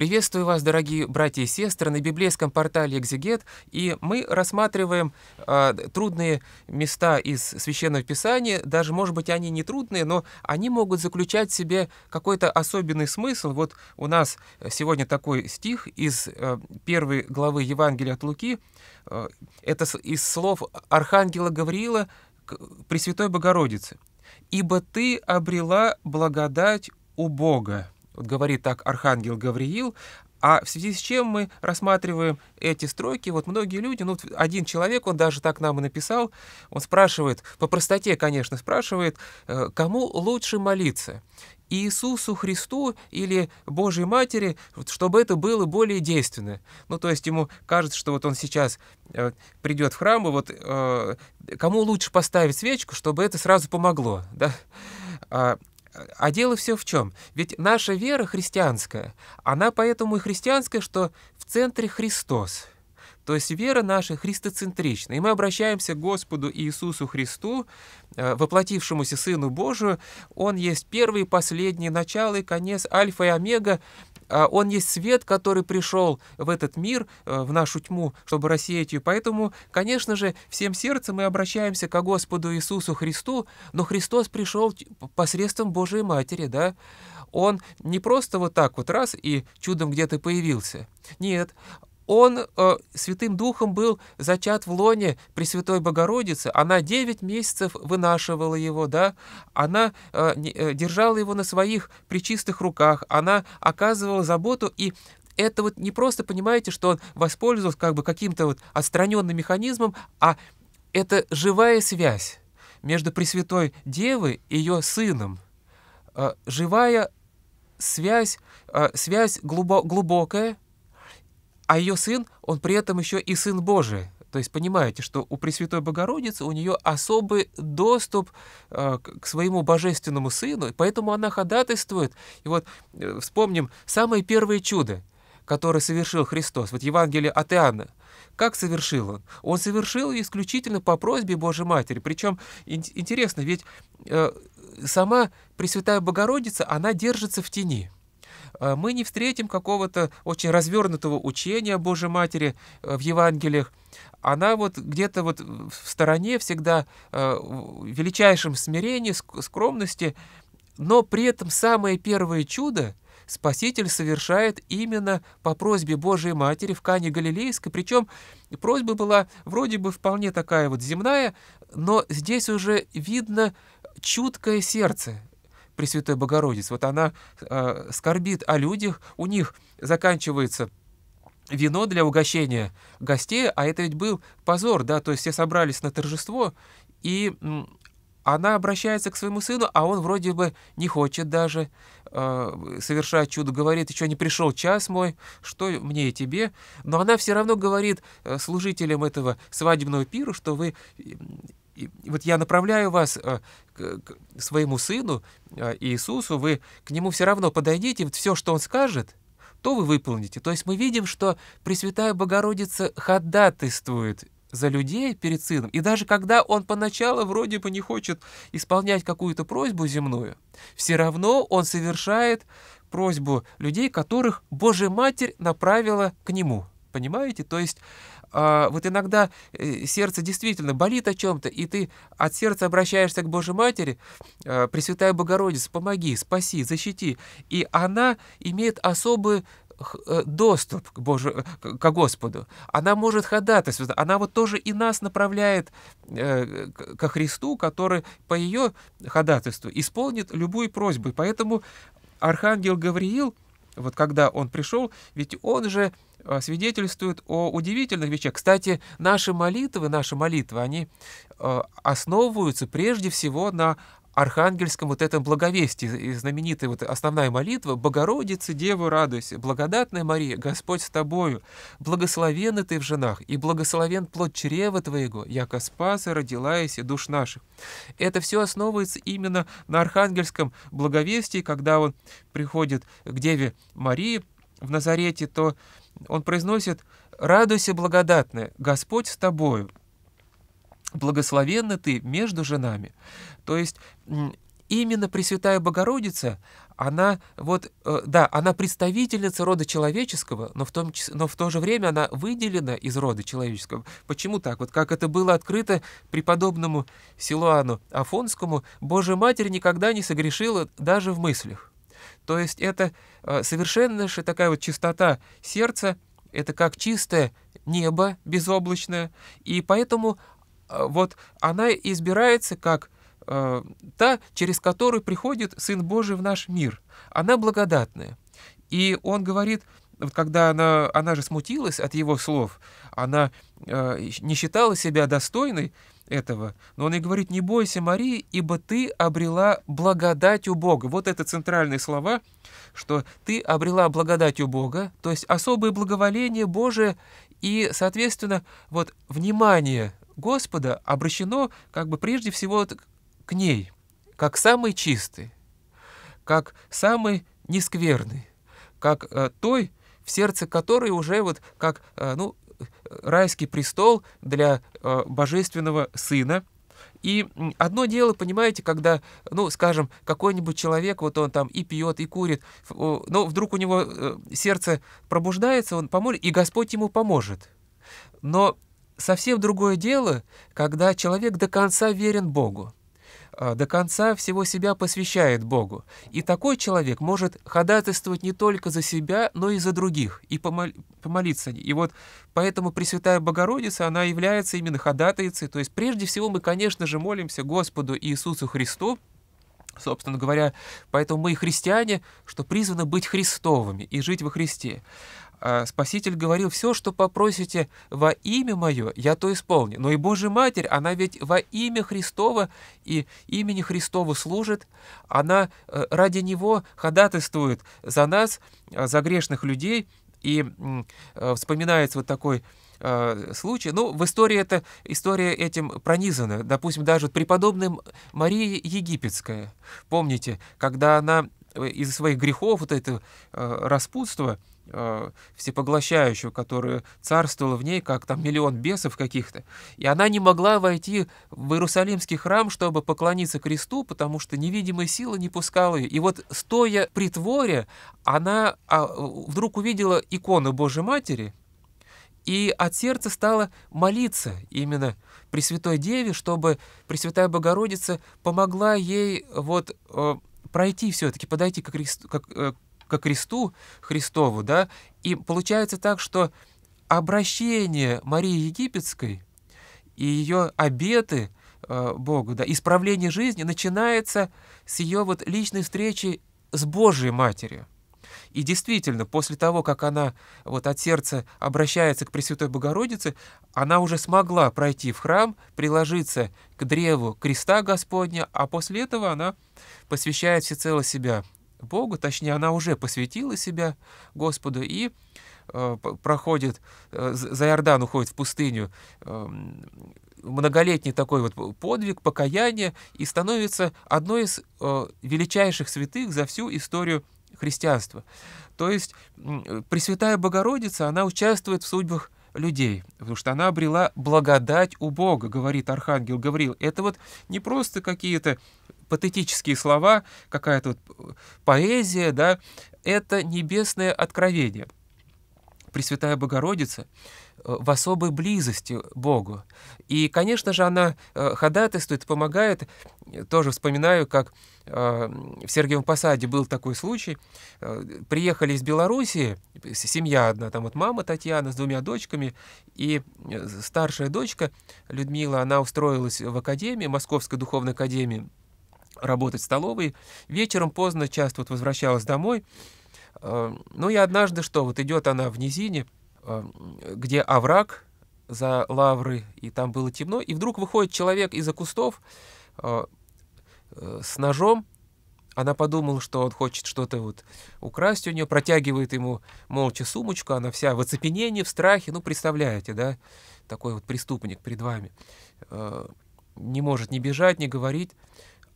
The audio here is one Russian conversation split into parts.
Приветствую вас, дорогие братья и сестры, на библейском портале «Экзегет», и мы рассматриваем э, трудные места из Священного Писания, даже, может быть, они не трудные, но они могут заключать в себе какой-то особенный смысл. Вот у нас сегодня такой стих из э, первой главы Евангелия от Луки, э, это из слов Архангела Гавриила Пресвятой Богородице: «Ибо ты обрела благодать у Бога». Вот говорит так архангел Гавриил, а в связи с чем мы рассматриваем эти строки, вот многие люди, ну, один человек, он даже так нам и написал, он спрашивает, по простоте, конечно, спрашивает, э, кому лучше молиться? Иисусу Христу или Божьей Матери, чтобы это было более действенно. Ну, то есть ему кажется, что вот он сейчас э, придет в храм, и вот э, кому лучше поставить свечку, чтобы это сразу помогло, да? А, а дело все в чем? Ведь наша вера христианская, она поэтому и христианская, что в центре Христос. То есть вера наша христоцентрична. И мы обращаемся к Господу Иисусу Христу, э, воплотившемуся Сыну Божию. Он есть первый, и последний, начало и конец, альфа и омега, а, он есть свет, который пришел в этот мир, э, в нашу тьму, чтобы рассеять ее. Поэтому, конечно же, всем сердцем мы обращаемся к Господу Иисусу Христу, но Христос пришел посредством Божией Матери, да? Он не просто вот так вот раз и чудом где-то появился. Нет, он э, Святым Духом был зачат в лоне Пресвятой Богородицы, она 9 месяцев вынашивала его, да, она э, э, держала его на своих причистых руках, она оказывала заботу, и это вот не просто, понимаете, что он воспользовался как бы каким-то вот отстраненным механизмом, а это живая связь между Пресвятой Девой и ее сыном, э, живая связь, э, связь глубокая, а ее сын, он при этом еще и сын Божий. То есть понимаете, что у Пресвятой Богородицы у нее особый доступ э, к своему божественному сыну, и поэтому она ходатайствует. И вот э, вспомним самое первое чудо, которое совершил Христос. Вот Евангелие от Иоанна. Как совершил он? Он совершил исключительно по просьбе Божьей Матери. Причем ин- интересно, ведь э, сама Пресвятая Богородица, она держится в тени. Э, мы не встретим какого-то очень развернутого учения Божьей Матери э, в Евангелиях. Она вот где-то вот в стороне всегда э, в величайшем смирении, скромности, но при этом самое первое чудо Спаситель совершает именно по просьбе Божией Матери в Кане Галилейской, причем просьба была вроде бы вполне такая вот земная, но здесь уже видно чуткое сердце, Пресвятой Богородицы. Вот она э, скорбит о людях, у них заканчивается вино для угощения гостей, а это ведь был позор, да, то есть все собрались на торжество, и она обращается к своему сыну, а он вроде бы не хочет даже э, совершать чудо, говорит, еще не пришел час мой, что мне и тебе. Но она все равно говорит э, служителям этого свадебного пира, что вы и вот я направляю вас э, к, к своему сыну э, Иисусу, вы к нему все равно подойдите, вот все, что он скажет, то вы выполните. То есть мы видим, что Пресвятая Богородица ходатайствует за людей перед сыном. И даже когда он поначалу вроде бы не хочет исполнять какую-то просьбу земную, все равно он совершает просьбу людей, которых Божья Матерь направила к нему. Понимаете? То есть э, вот иногда э, сердце действительно болит о чем-то, и ты от сердца обращаешься к Божьей Матери, э, Пресвятая Богородица, помоги, спаси, защити. И она имеет особую э, доступ к, Божию, э, к Господу. Она может ходатайствовать. Она вот тоже и нас направляет ко Христу, который по ее ходатайству исполнит любую просьбу. И поэтому архангел Гавриил — вот когда он пришел, ведь он же э, свидетельствует о удивительных вещах. Кстати, наши молитвы, наши молитвы, они э, основываются прежде всего на архангельском вот этом благовестии, знаменитая вот основная молитва «Богородица, Деву радуйся, благодатная Мария, Господь с тобою, благословенна ты в женах, и благословен плод чрева твоего, яко спаса родилась и душ наших». Это все основывается именно на архангельском благовестии, когда он приходит к Деве Марии в Назарете, то он произносит «Радуйся, благодатная, Господь с тобою» благословенна ты между женами. То есть именно Пресвятая Богородица, она вот, э, да, она представительница рода человеческого, но в, том, но в то же время она выделена из рода человеческого. Почему так? Вот как это было открыто преподобному Силуану Афонскому, Божья Матерь никогда не согрешила даже в мыслях. То есть это э, совершеннейшая такая вот чистота сердца, это как чистое небо безоблачное, и поэтому а, вот она избирается как э, та, через которую приходит Сын Божий в наш мир. Она благодатная. И он говорит, вот когда она, она же смутилась от его слов, она э, не считала себя достойной этого, но он и говорит, не бойся, Марии, ибо ты обрела благодать у Бога. Вот это центральные слова, что ты обрела благодать у Бога, то есть особое благоволение Божие и, соответственно, вот внимание Господа обращено как бы прежде всего к ней, как самый чистый, как самый нескверной, как э, той, в сердце которой уже вот как э, ну, райский престол для э, божественного сына, и одно дело, понимаете, когда, ну, скажем, какой-нибудь человек, вот он там и пьет, и курит, но вдруг у него сердце пробуждается, он поможет, и Господь ему поможет. Но Совсем другое дело, когда человек до конца верен Богу, а, до конца всего себя посвящает Богу. И такой человек может ходатайствовать не только за себя, но и за других, и помолиться. И вот поэтому Пресвятая Богородица, она является именно ходатайцей. То есть прежде всего мы, конечно же, молимся Господу Иисусу Христу, собственно говоря, поэтому мы и христиане, что призваны быть Христовыми и жить во Христе. А, Спаситель говорил, все, что попросите во имя мое, я то исполню. Но и Божья Матерь, она ведь во имя Христова и имени Христова служит, она э, ради Него ходатайствует за нас, а, за грешных людей, и э, вспоминается вот такой э, случай. Ну, в истории это история этим пронизана. Допустим, даже преподобная Мария Египетская. Помните, когда она Э, из-за своих грехов, вот это э, распутство э, всепоглощающего, которое царствовало в ней, как там миллион бесов каких-то. И она не могла войти в Иерусалимский храм, чтобы поклониться кресту, потому что невидимая сила не пускала ее. И вот, стоя при творе, она а, вдруг увидела икону Божьей Матери, и от сердца стала молиться именно Пресвятой Деве, чтобы Пресвятая Богородица помогла ей вот э, пройти все-таки, подойти к Христу, как, э, ко кресту Христову, да, и получается так, что обращение Марии Египетской и ее обеты э, Богу, да, исправление жизни начинается с ее вот личной встречи с Божьей Матерью. И действительно, после того, как она вот от сердца обращается к Пресвятой Богородице, она уже смогла пройти в храм, приложиться к древу креста Господня, а после этого она посвящает всецело себя Богу, точнее, она уже посвятила себя Господу и э, проходит, э, за Иордан уходит в пустыню, э, многолетний такой вот подвиг, покаяние, и становится одной из э, величайших святых за всю историю христианства. То есть Пресвятая Богородица, она участвует в судьбах людей, потому что она обрела благодать у Бога, говорит Архангел Гавриил. Это вот не просто какие-то патетические слова, какая-то вот э, поэзия, да, это небесное откровение – Пресвятая Богородица э, в особой близости Богу. И, конечно же, она э, ходатайствует, помогает. Тоже вспоминаю, как э, в Сергиевом Посаде был такой случай. Приехали из Белоруссии, семья одна, там вот мама Татьяна с двумя дочками, и старшая дочка Людмила, она устроилась в академии, Московской духовной академии, работать в столовой. Вечером поздно часто вот возвращалась домой, Эм, ну и однажды что, вот идет она в низине, эм, где овраг за лавры, и там было темно, и вдруг выходит человек из-за кустов э, э, с ножом, она подумала, что он хочет что-то вот украсть у нее, протягивает ему молча сумочку, она вся в оцепенении, в страхе, ну, представляете, да, такой вот преступник перед вами, э, не может ни бежать, ни говорить,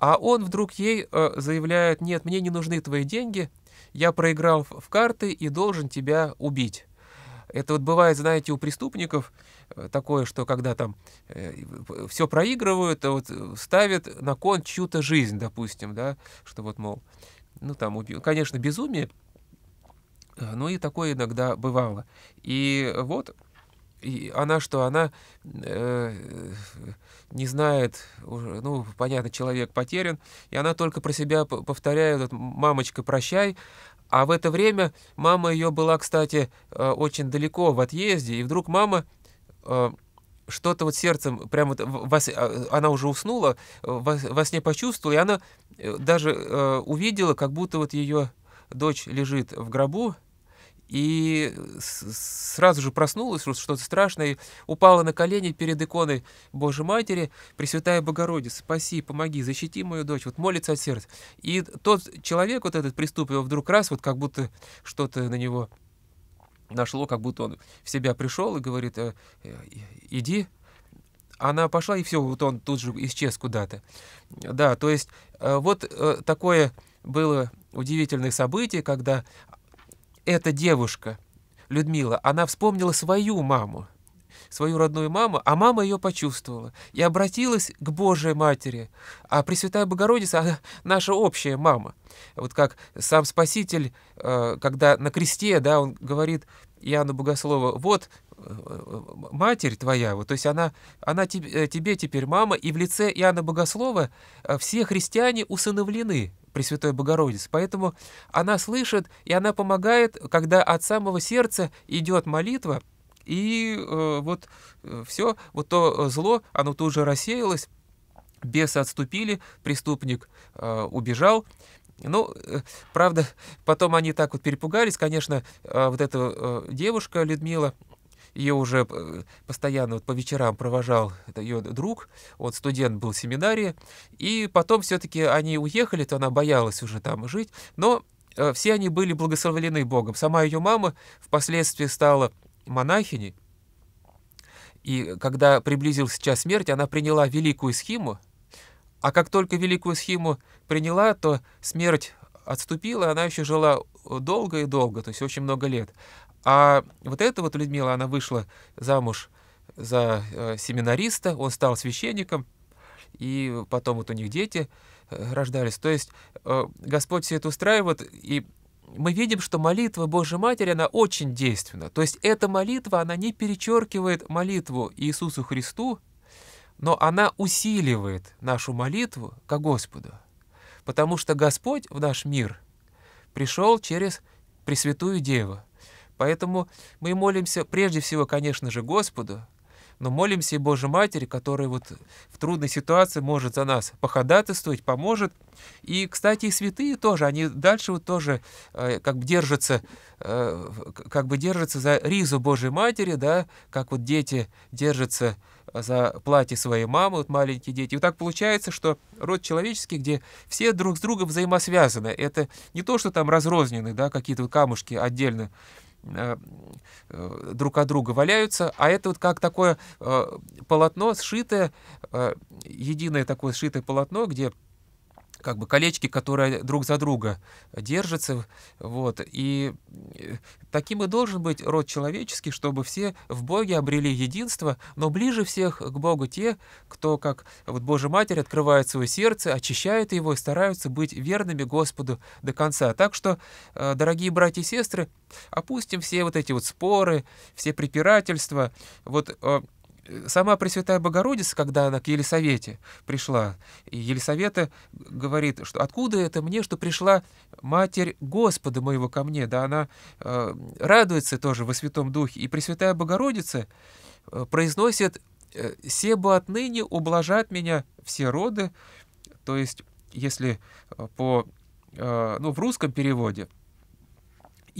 а он вдруг ей э, заявляет, нет, мне не нужны твои деньги, я проиграл в карты и должен тебя убить. Это вот бывает, знаете, у преступников э, такое, что когда там э, все проигрывают, а вот э, ставят на кон чью-то жизнь, допустим, да, что вот, мол, ну там, убью. конечно, безумие, но и такое иногда бывало. И вот и она что, она э, не знает, ну, понятно, человек потерян, и она только про себя повторяет, мамочка, прощай, а в это время мама ее была, кстати, э, очень далеко в отъезде, и вдруг мама э, что-то вот сердцем, прямо вот во, а, она уже уснула, э, во, во сне почувствовала, и она даже увидела, как будто вот ее дочь лежит в гробу, и сразу же проснулась, что-то страшное, упала на колени перед иконой Божьей Матери, Пресвятая Богородица, спаси, помоги, защити мою дочь, вот молится от сердца. И тот человек, вот этот преступ, вдруг раз, вот как будто что-то на него нашло, как будто он в себя пришел и говорит, «Э, э, иди, она пошла, и все, вот он тут же исчез куда-то. Да, то есть э, вот такое было удивительное событие, когда эта девушка, Людмила, она вспомнила свою маму, свою родную маму, а мама ее почувствовала и обратилась к Божьей Матери. А Пресвятая Богородица, она наша общая мама. Вот как сам Спаситель, э, когда на кресте, да, он говорит Иоанну Богослову, вот э, матерь твоя, вот, то есть она, она тебе, э, тебе теперь мама, и в лице Иоанна Богослова все христиане усыновлены. Пресвятой Богородицы. Поэтому она слышит, и она помогает, когда от самого сердца идет молитва, и э, вот э, все, вот то э, зло, оно тут же рассеялось, бесы отступили, преступник э, убежал, ну, э, правда, потом они так вот перепугались. Конечно, вот эта девушка Людмила, ее уже э, постоянно вот по вечерам провожал ее друг, он студент был в семинарии, и потом все-таки они уехали, то она боялась уже там жить, но э, все они были благословлены Богом. Сама ее мама впоследствии стала монахиней, и когда приблизился час смерти, она приняла великую схему, а как только великую схему приняла, то смерть отступила, она еще жила долго и долго, то есть очень много лет. А вот эта вот Людмила, она вышла замуж за э, семинариста, он стал священником, и потом вот у них дети э, рождались. То есть э, Господь все это устраивает, и мы видим, что молитва Божьей Матери, она очень действенна. То есть эта молитва, она не перечеркивает молитву Иисусу Христу, но она усиливает нашу молитву к Господу. Потому что Господь в наш мир пришел через Пресвятую Деву. Поэтому мы молимся прежде всего, конечно же, Господу, но молимся и Божьей Матери, которая вот в трудной ситуации может за нас походатайствовать, поможет. И, кстати, и святые тоже, они дальше вот тоже э, как бы держатся, э, как бы держатся за ризу Божьей Матери, да, как вот дети держатся за платье своей мамы, вот маленькие дети. И вот так получается, что род человеческий, где все друг с другом взаимосвязаны. Это не то, что там разрознены, да, какие-то камушки отдельно Э, э, друг от друга валяются, а это вот как такое э, полотно сшитое, единое такое сшитое полотно, где как бы колечки, которые друг за друга держатся. Вот. И э, таким и должен быть род человеческий, чтобы все в Боге обрели единство, но ближе всех к Богу те, кто, как вот Божья Матерь, открывает свое сердце, очищает его и стараются быть верными Господу до конца. Так что, э, дорогие братья и сестры, опустим все вот эти вот споры, все препирательства. Вот э, Сама Пресвятая Богородица, когда она к Елисавете пришла, Елисавета говорит, что откуда это мне, что пришла Матерь Господа моего ко мне, да, она э, радуется тоже во Святом Духе, и Пресвятая Богородица э, произносит э, «Себу отныне ублажат меня все роды», то есть, если э, по, э, ну, в русском переводе –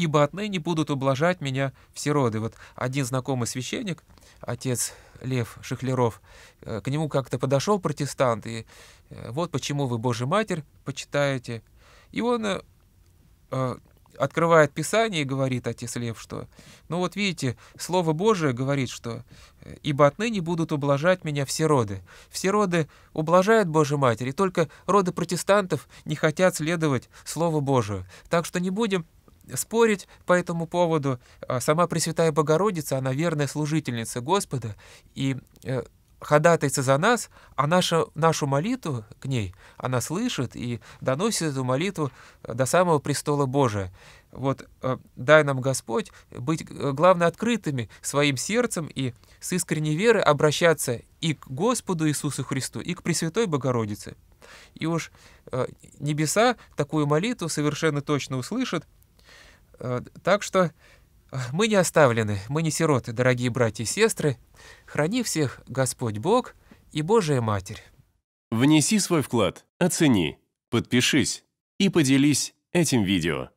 ибо отныне будут ублажать меня все роды». Вот один знакомый священник, отец Лев Шехлеров, э, к нему как-то подошел протестант, и э, вот почему вы Божью Матерь почитаете. И он э, открывает Писание и говорит отец Лев, что, ну вот видите, Слово Божие говорит, что «Ибо отныне будут ублажать меня все роды». Все роды ублажают Божью Матери, только роды протестантов не хотят следовать Слову Божию. Так что не будем спорить по этому поводу. А, сама Пресвятая Богородица, она верная служительница Господа, и э, ходатайца за нас, а наша, нашу молитву к ней она слышит и доносит эту молитву э, до самого престола Божия. Вот э, дай нам, Господь, быть, главное, открытыми своим сердцем и с искренней верой обращаться и к Господу Иисусу Христу, и к Пресвятой Богородице. И уж небеса такую молитву совершенно точно услышат, Э, так что э, мы не оставлены, мы не сироты, дорогие братья и сестры. Храни всех Господь Бог и Божия Матерь. Внеси свой вклад, оцени, подпишись и поделись этим видео.